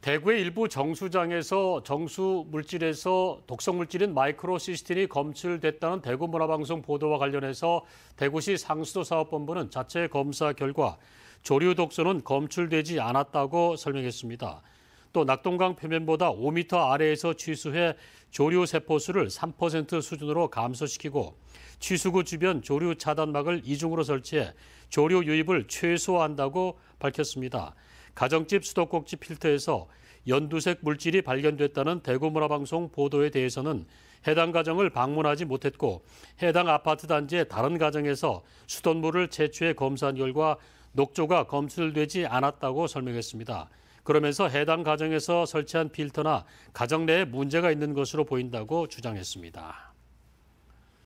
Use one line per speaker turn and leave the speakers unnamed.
대구의 일부 정수장에서 정수 물질에서 독성 물질인 마이크로시스틴이 검출됐다는 대구 문화방송 보도와 관련해서 대구시 상수도 사업본부는 자체 검사 결과 조류 독소는 검출되지 않았다고 설명했습니다. 또 낙동강 표면보다 5m 아래에서 취수해 조류 세포수를 3% 수준으로 감소시키고 취수구 주변 조류 차단막을 이중으로 설치해 조류 유입을 최소화한다고 밝혔습니다. 가정집 수도꼭지 필터에서 연두색 물질이 발견됐다는 대구문화방송 보도에 대해서는 해당 가정을 방문하지 못했고 해당 아파트 단지의 다른 가정에서 수돗물을 채취해 검사한 결과 녹조가 검출되지 않았다고 설명했습니다. 그러면서 해당 가정에서 설치한 필터나 가정 내에 문제가 있는 것으로 보인다고 주장했습니다.